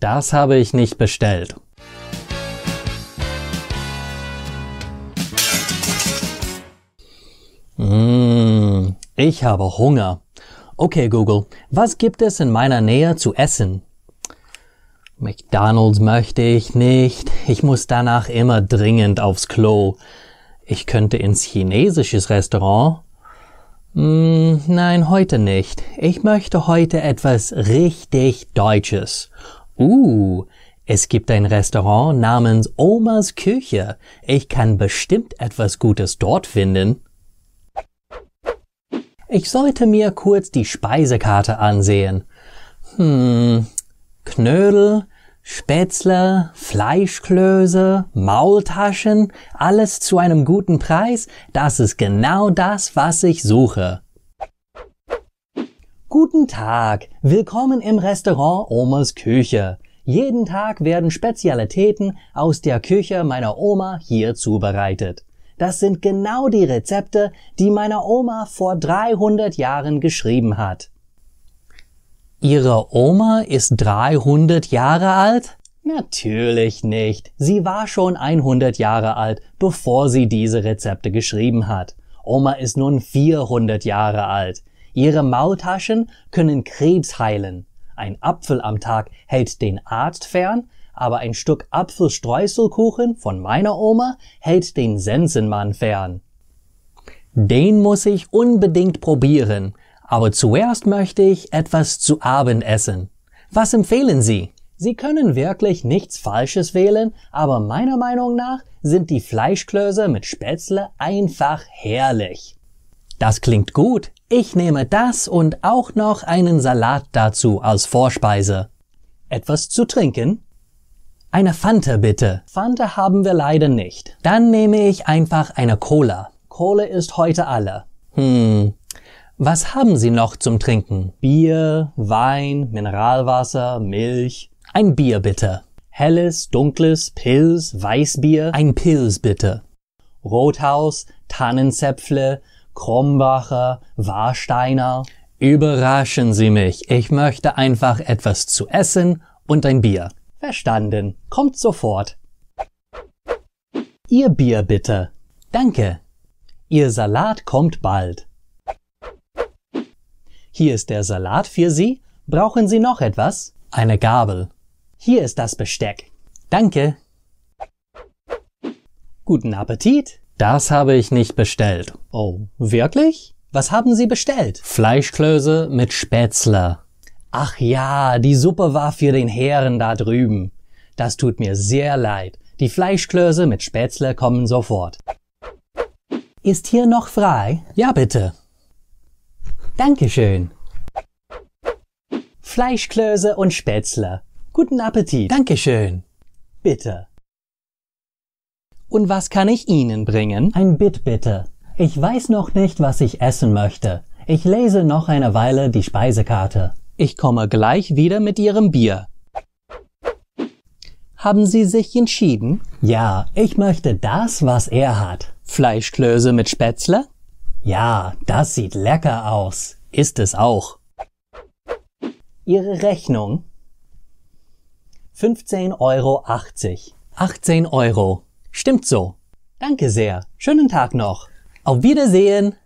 Das habe ich nicht bestellt. Mmh, ich habe Hunger. Okay, Google, was gibt es in meiner Nähe zu essen? McDonald's möchte ich nicht. Ich muss danach immer dringend aufs Klo. Ich könnte ins chinesisches Restaurant. Mm, nein, heute nicht. Ich möchte heute etwas richtig Deutsches. Uh, es gibt ein Restaurant namens Omas Küche. Ich kann bestimmt etwas Gutes dort finden. Ich sollte mir kurz die Speisekarte ansehen. Hm, Knödel, Spätzle, Fleischklöße, Maultaschen, alles zu einem guten Preis, das ist genau das, was ich suche. Guten Tag, willkommen im Restaurant Omas Küche. Jeden Tag werden Spezialitäten aus der Küche meiner Oma hier zubereitet. Das sind genau die Rezepte, die meine Oma vor 300 Jahren geschrieben hat. Ihre Oma ist 300 Jahre alt? Natürlich nicht. Sie war schon 100 Jahre alt, bevor sie diese Rezepte geschrieben hat. Oma ist nun 400 Jahre alt. Ihre Maultaschen können Krebs heilen. Ein Apfel am Tag hält den Arzt fern, aber ein Stück Apfelstreuselkuchen von meiner Oma hält den Sensenmann fern. Den muss ich unbedingt probieren, aber zuerst möchte ich etwas zu Abend essen. Was empfehlen Sie? Sie können wirklich nichts Falsches wählen, aber meiner Meinung nach sind die Fleischklöße mit Spätzle einfach herrlich. Das klingt gut. Ich nehme das und auch noch einen Salat dazu als Vorspeise. Etwas zu trinken? Eine Fanta bitte. Fanta haben wir leider nicht. Dann nehme ich einfach eine Cola. Cola ist heute alle. Hm. Was haben Sie noch zum Trinken? Bier, Wein, Mineralwasser, Milch. Ein Bier bitte. Helles, dunkles, Pils, Weißbier. Ein Pils bitte. Rothaus, Tannenzäpfle, Krombacher, Warsteiner. Überraschen Sie mich. Ich möchte einfach etwas zu essen und ein Bier. Verstanden. Kommt sofort. Ihr Bier bitte. Danke. Ihr Salat kommt bald. Hier ist der Salat für Sie. Brauchen Sie noch etwas? Eine Gabel. Hier ist das Besteck. Danke. Guten Appetit. Das habe ich nicht bestellt. Oh, wirklich? Was haben Sie bestellt? Fleischklöße mit Spätzle. Ach ja, die Suppe war für den Herren da drüben. Das tut mir sehr leid. Die Fleischklöße mit Spätzle kommen sofort. Ist hier noch frei? Ja, bitte. Dankeschön. Fleischklöße und Spätzle. Guten Appetit. Dankeschön. Bitte. Und was kann ich Ihnen bringen? Ein Bit bitte. Ich weiß noch nicht, was ich essen möchte. Ich lese noch eine Weile die Speisekarte. Ich komme gleich wieder mit Ihrem Bier. Haben Sie sich entschieden? Ja, ich möchte das, was er hat. Fleischklöße mit Spätzle? Ja, das sieht lecker aus. Ist es auch. Ihre Rechnung? 15,80 Euro. 18 Euro. Stimmt so. Danke sehr. Schönen Tag noch. Auf Wiedersehen.